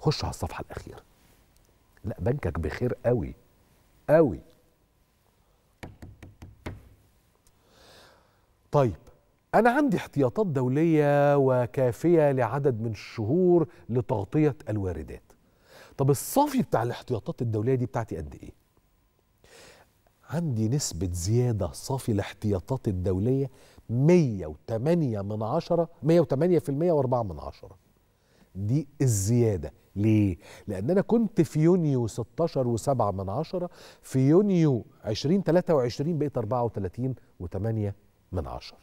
خش على الصفحه الاخيره لا بنكك بخير قوي قوي طيب أنا عندي احتياطات دولية وكافية لعدد من الشهور لتغطية الواردات. طب الصافي بتاع الاحتياطات الدولية دي بتاعتي قد إيه؟ عندي نسبة زيادة صافي الاحتياطات الدولية 108 من عشرة 108% و4 من عشرة دي الزيادة ليه؟ لأن أنا كنت في يونيو 16 و7 من عشرة في يونيو 2023 بقيت 34 و8 من عشرة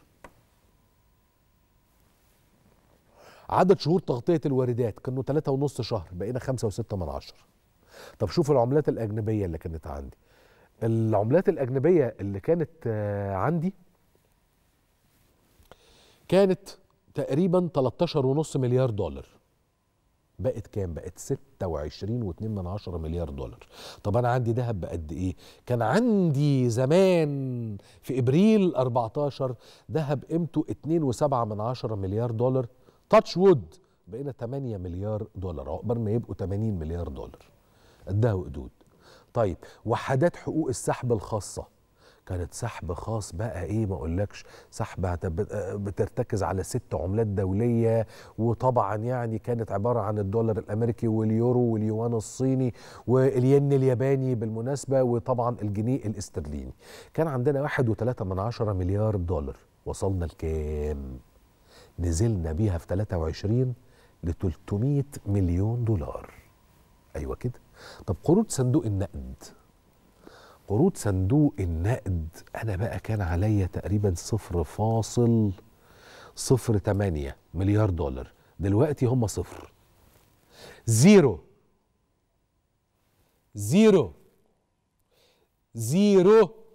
عدد شهور تغطية الواردات كانوا 3.5 شهر بقينا 5 و6 من عشرة طب شوفوا العملات الأجنبية اللي كانت عندي العملات الأجنبية اللي كانت آه، عندي كانت تقريبا 13.5 مليار دولار بقت كام بقت 26.2 مليار دولار طب انا عندي ذهب بقد ايه كان عندي زمان في ابريل 14 ذهب قيمته 2.7 مليار دولار تاتش وود بقينا 8 مليار دولار عقبال ما يبقوا 80 مليار دولار قدها وقدود طيب وحدات حقوق السحب الخاصه كانت سحب خاص بقى ايه ما اقولكش سحب بترتكز على ست عملات دوليه وطبعا يعني كانت عباره عن الدولار الامريكي واليورو واليوان الصيني والين الياباني بالمناسبه وطبعا الجنيه الاسترليني كان عندنا 1.3 مليار دولار وصلنا لكام نزلنا بيها في 23 ل 300 مليون دولار ايوه كده طب قروض صندوق النقد قروض صندوق النقد انا بقى كان عليا تقريبا صفر فاصل صفر تمانية مليار دولار دلوقتي هم صفر زيرو زيرو زيرو